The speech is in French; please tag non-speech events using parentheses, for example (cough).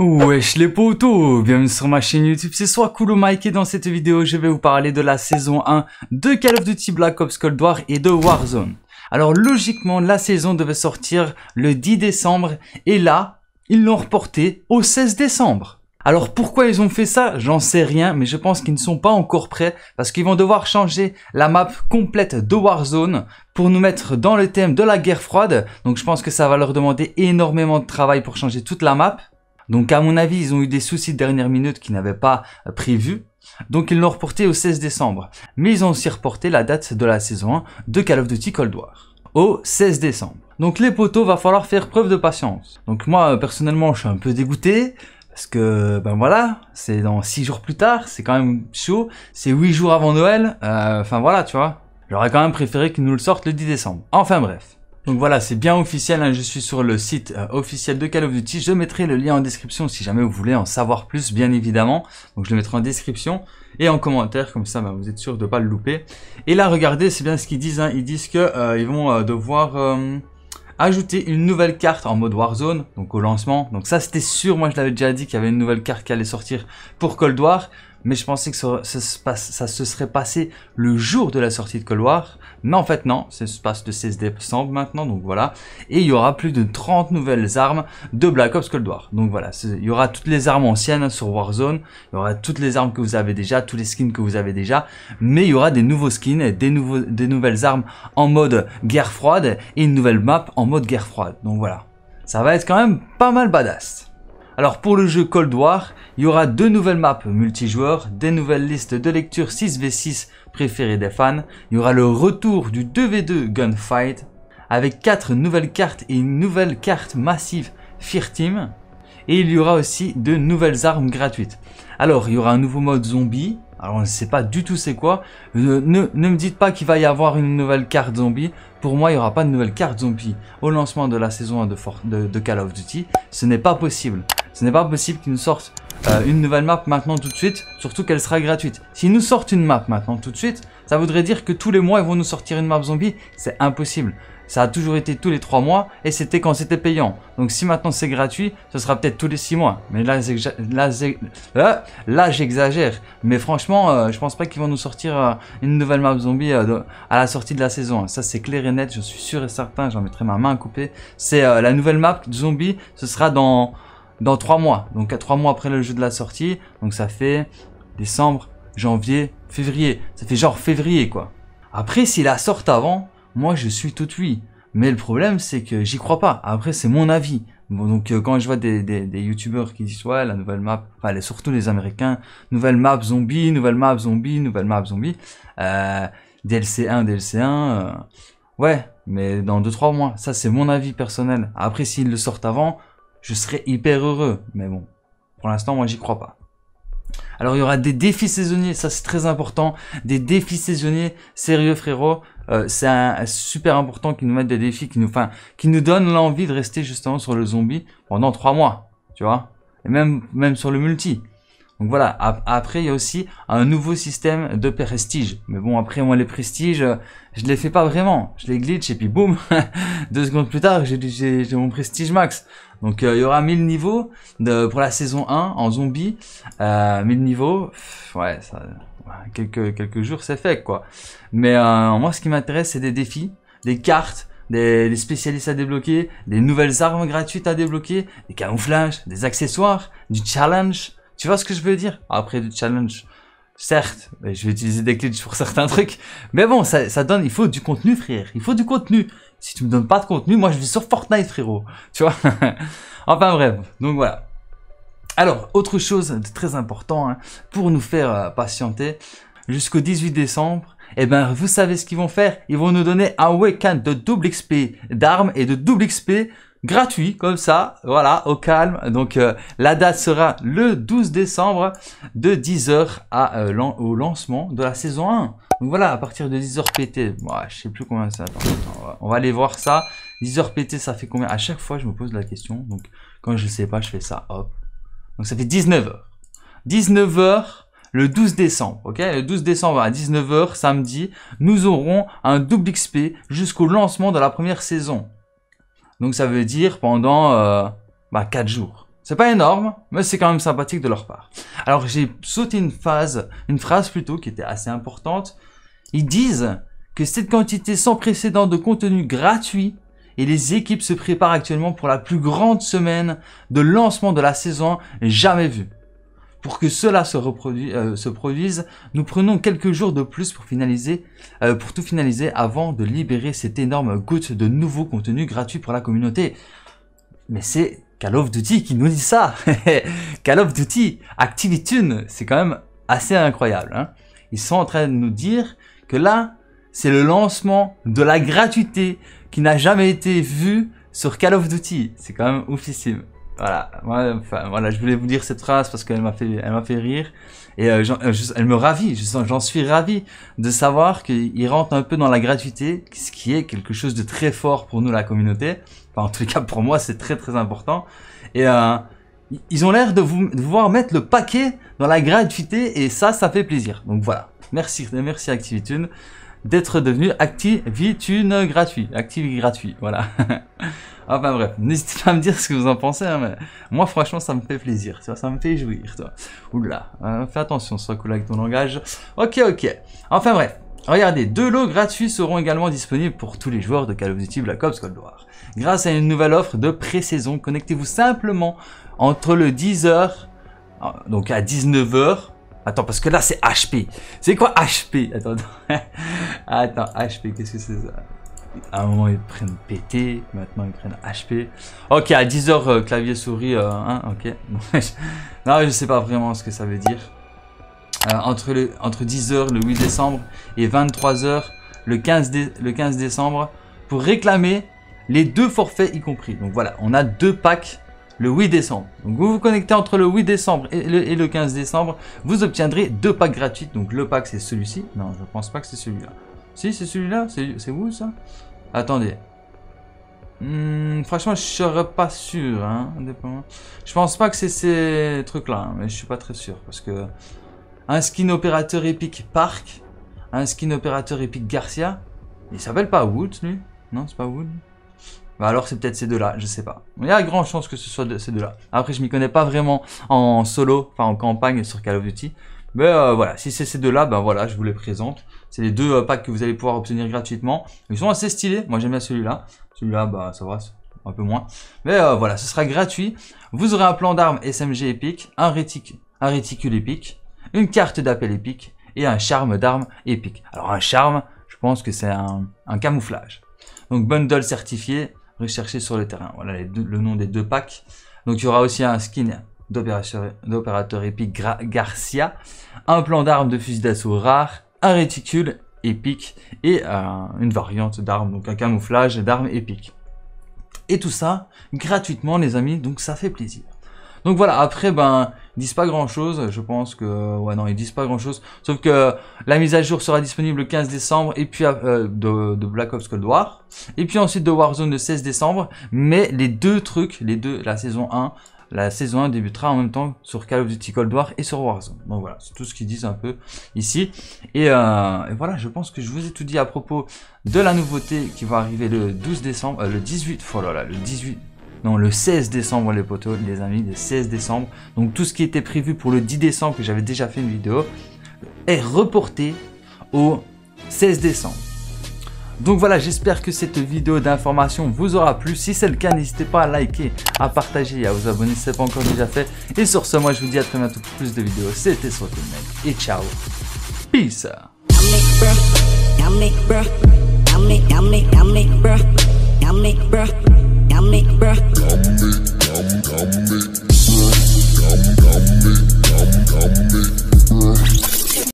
Wesh les potos, bienvenue sur ma chaîne YouTube, c'est soit Coulo Mike et dans cette vidéo je vais vous parler de la saison 1 de Call of Duty Black Ops Cold War et de Warzone. Alors logiquement la saison devait sortir le 10 décembre et là ils l'ont reporté au 16 décembre. Alors pourquoi ils ont fait ça J'en sais rien mais je pense qu'ils ne sont pas encore prêts parce qu'ils vont devoir changer la map complète de Warzone pour nous mettre dans le thème de la guerre froide. Donc je pense que ça va leur demander énormément de travail pour changer toute la map. Donc à mon avis, ils ont eu des soucis de dernière minute qu'ils n'avaient pas euh, prévus. Donc ils l'ont reporté au 16 décembre. Mais ils ont aussi reporté la date de la saison 1 de Call of Duty Cold War au 16 décembre. Donc les poteaux, va falloir faire preuve de patience. Donc moi euh, personnellement, je suis un peu dégoûté parce que ben voilà, c'est dans 6 jours plus tard, c'est quand même chaud, c'est 8 jours avant Noël, euh, enfin voilà, tu vois. J'aurais quand même préféré qu'ils nous le sortent le 10 décembre. Enfin bref. Donc voilà, c'est bien officiel, hein. je suis sur le site euh, officiel de Call of Duty. Je mettrai le lien en description si jamais vous voulez en savoir plus, bien évidemment. Donc je le mettrai en description et en commentaire, comme ça bah, vous êtes sûr de ne pas le louper. Et là, regardez, c'est bien ce qu'ils disent. Hein. Ils disent qu'ils euh, vont euh, devoir ajouter une nouvelle carte en mode Warzone, donc au lancement. Donc ça, c'était sûr, moi je l'avais déjà dit qu'il y avait une nouvelle carte qui allait sortir pour Cold War mais je pensais que ça, se serait passé le jour de la sortie de Cold War. mais en fait non, ça se passe le 16 décembre maintenant, donc voilà, et il y aura plus de 30 nouvelles armes de Black Ops Cold War, donc voilà, il y aura toutes les armes anciennes sur Warzone, il y aura toutes les armes que vous avez déjà, tous les skins que vous avez déjà, mais il y aura des nouveaux skins, des, des nouvelles armes en mode guerre froide, et une nouvelle map en mode guerre froide, donc voilà. Ça va être quand même pas mal badass. Alors pour le jeu Cold War, il y aura deux nouvelles maps multijoueurs, des nouvelles listes de lecture 6v6 préférées des fans, il y aura le retour du 2v2 Gunfight, avec quatre nouvelles cartes et une nouvelle carte massive Fear Team, et il y aura aussi de nouvelles armes gratuites. Alors il y aura un nouveau mode zombie, alors on ne sait pas du tout c'est quoi. Euh, ne, me dites pas qu'il va y avoir une nouvelle carte zombie. Pour moi, il n'y aura pas de nouvelle carte zombie au lancement de la saison 1 de Call of Duty. Ce n'est pas possible. Ce n'est pas possible qu'ils nous sortent euh, une nouvelle map maintenant tout de suite, surtout qu'elle sera gratuite. S'ils nous sortent une map maintenant tout de suite, ça voudrait dire que tous les mois ils vont nous sortir une map zombie, c'est impossible. Ça a toujours été tous les 3 mois et c'était quand c'était payant. Donc si maintenant c'est gratuit, ce sera peut-être tous les 6 mois. Mais là, euh, là, j'exagère. Mais franchement, je euh, je pense pas qu'ils vont nous sortir une nouvelle map zombie à la sortie de la saison. Ça c'est clair et net, je suis sûr et certain, j'en mettrai ma main à couper. C'est la nouvelle map zombie, ce sera dans dans 3 mois. Donc à trois mois après le jeu de la sortie. Donc ça fait décembre, janvier, février. Ça fait genre février quoi. Après, s'il la sortent avant, moi je suis tout de suite Mais le problème c'est que j'y crois pas. Après, c'est mon avis. Bon, donc euh, quand je vois des, des, des youtubeurs qui disent ouais la nouvelle map, enfin surtout les américains, nouvelle map zombie, nouvelle map zombie, nouvelle map zombie, euh, DLC 1, DLC 1, euh, ouais, mais dans 2-3 mois, ça c'est mon avis personnel. Après s'ils le sortent avant, je serais hyper heureux. Mais bon, pour l'instant, moi, j'y crois pas. Alors il y aura des défis saisonniers, ça c'est très important. Des défis saisonniers, sérieux frérot, euh, c'est super important qu'ils nous mettent des défis, qui nous, enfin, qui nous donnent l'envie de rester justement sur le zombie pendant trois mois, tu vois. Et même, même sur le multi. Donc voilà, après il y a aussi un nouveau système de prestige. Mais bon, après moi les prestiges, euh, je les fais pas vraiment. Je les glitch et puis boum, (laughs) deux secondes plus tard, j'ai mon prestige max. Donc euh, il y aura 1000 niveaux pour la saison 1 en zombie. 1000 euh, niveaux, ouais, quelques, quelques jours c'est fait quoi. Mais euh, moi ce qui m'intéresse c'est des défis, des cartes, des, spécialistes à débloquer, des nouvelles armes gratuites à débloquer, des camouflages, des accessoires, du challenge. Tu vois ce que je veux dire Après du challenge, certes, je vais utiliser des glitches pour (laughs) certains trucs, mais bon, ça, ça donne, il faut du contenu frère, il faut du contenu. Si tu me donnes pas de contenu, moi je vis sur Fortnite, frérot. Tu vois (laughs) Enfin bref, donc voilà. Alors, autre chose de très important, hein, pour nous faire euh, patienter, jusqu'au 18 décembre, eh ben, vous savez ce qu'ils vont faire. Ils vont nous donner un week-end de double XP d'armes et de double XP gratuit, comme ça, voilà, au calme. Donc, euh, la date sera le 12 décembre de 10h euh, au lancement de la saison 1. Donc voilà, à partir de 10h PT, moi je sais plus combien ça. on va aller voir ça. 10h PT, ça fait combien À chaque fois, je me pose la question. Donc quand je sais pas, je fais ça, hop. Donc ça fait 19h. 19h le 12 décembre, ok Le 12 décembre à 19h samedi, nous aurons un double XP jusqu'au lancement de la première saison. Donc ça veut dire pendant 4 euh, bah, jours. C'est pas énorme, mais c'est quand même sympathique de leur part. Alors j'ai sauté une phase, une phrase plutôt qui était assez importante. Ils disent que cette quantité sans précédent de contenu gratuit et les équipes se préparent actuellement pour la plus grande semaine de lancement de la saison jamais vue. Pour que cela se, reproduise, euh, se produise, nous prenons quelques jours de plus pour finaliser, euh, pour tout finaliser avant de libérer cette énorme goutte de nouveaux contenus gratuits pour la communauté. Mais c'est Call of Duty qui nous dit ça. (laughs) Call of Duty, Activitune, c'est quand même assez incroyable. Hein. Ils sont en train de nous dire que là, c'est le lancement de la gratuité qui n'a jamais été vue sur Call of Duty. C'est quand même oufissime. Voilà, enfin, voilà, je voulais vous dire cette phrase parce qu'elle m'a fait, elle m'a fait rire et euh, euh, elle me ravit. J'en suis ravi de savoir qu'il rentre un peu dans la gratuité, ce qui est quelque chose de très fort pour nous la communauté. Enfin, en tout cas pour moi, c'est très très important. Et euh, ils ont l'air de, vous, de vouloir mettre le paquet dans la gratuité et ça, ça fait plaisir. Donc voilà. Merci, merci Activitune d'être devenu Activitune gratuit. Active gratuit, voilà. (laughs) enfin bref, n'hésitez pas à me dire ce que vous en pensez. Hein, mais moi, franchement, ça me fait plaisir. Ça, ça me fait jouir, toi. Oula, hein, fais attention, sois cool avec ton langage. Ok, ok. Enfin bref. Regardez, deux lots gratuits seront également disponibles pour tous les joueurs de Call of Duty Black Ops Cold War. Grâce à une nouvelle offre de pré-saison, connectez-vous simplement entre le 10h, ah, donc à 19h, Attends, parce que là, c'est HP. C'est quoi HP Attends, HP, (laughs) qu'est-ce que c'est ça À un moment, ils prennent PT, maintenant, ils prennent HP. Ok, à 10h, euh, clavier souris, euh, hein, ok. (laughs) non, je sais pas vraiment ce que ça veut dire. Euh, entre, entre 10h le 8 décembre et 23h le 15, le 15 décembre pour réclamer les deux forfaits y compris. Donc voilà, on a deux packs le 8 décembre. Donc vous vous connectez entre le 8 décembre et le, 15 décembre, vous obtiendrez deux packs gratuits. Donc le pack c'est celui-ci. Non, je pense pas que c'est celui-là. Si, c'est celui-là C'est vous ça Attendez. Hmm, franchement, je serais pas sûr. Hein, je pense pas que c'est ces trucs-là, hein, mais je suis pas très sûr parce que un skin opérateur épique Park, un skin opérateur épique Garcia. Il s'appelle pas Wood, lui Non, c'est pas Wood bah alors c'est peut-être ces deux-là, je sais pas. Il y a grand chance que ce soit ces deux-là. Après je m'y connais pas vraiment en solo, enfin en campagne sur Call of Duty. Mais euh, voilà, si c'est ces deux-là, ben voilà, je vous les présente. C'est les deux euh, packs que vous allez pouvoir obtenir gratuitement. Ils sont assez stylés, moi j'aime bien celui-là. Celui-là, bah ça va, un peu moins. Mais euh, voilà, ce sera gratuit. Vous aurez un plan d'armes SMG épique, un, un réticule épique, une carte d'appel épique et un charme d'armes épique. Alors un charme, je pense que c'est un, camouflage. Donc bundle certifié, recherché sur le terrain. Voilà le nom des deux packs. Donc il y aura aussi un skin d'opérateur épique Garcia, un plan d'armes de fusil d'assaut rare, un réticule épique et euh, une variante d'armes, donc un camouflage d'armes épiques. Et tout ça gratuitement les amis, donc ça fait plaisir. Donc voilà, après ben disent pas grand chose. Je pense que, ouais, non, ils disent pas grand chose. Sauf que la mise à jour sera disponible le 15 décembre et puis euh, de, Black Ops Cold War. Et puis ensuite de Warzone le 16 décembre. Mais les deux trucs, les deux, la saison 1, la saison 1 débutera en même temps sur Call of Duty Cold War et sur Warzone. Donc voilà, c'est tout ce qu'ils disent un peu ici. Et, euh, voilà, je pense que je vous ai tout dit à propos de la nouveauté qui va arriver le 12 décembre, euh, le 18, oh là là, le 18, non, le 16 décembre, les potos, les amis, le 16 décembre. Donc tout ce qui était prévu pour le 10 décembre, que j'avais déjà fait une vidéo, est reporté au 16 décembre. Donc voilà, j'espère que cette vidéo d'information vous aura plu. Si c'est le cas, n'hésitez pas à liker, à partager et à vous abonner si ce n'est pas encore déjà fait. Et sur ce, moi je vous dis à très bientôt pour plus de vidéos. C'était Sotelmec et ciao. Peace me, bruh. Dumb me, dumb, dumb me, bruh. Dumb, dumb me, dumb, dumb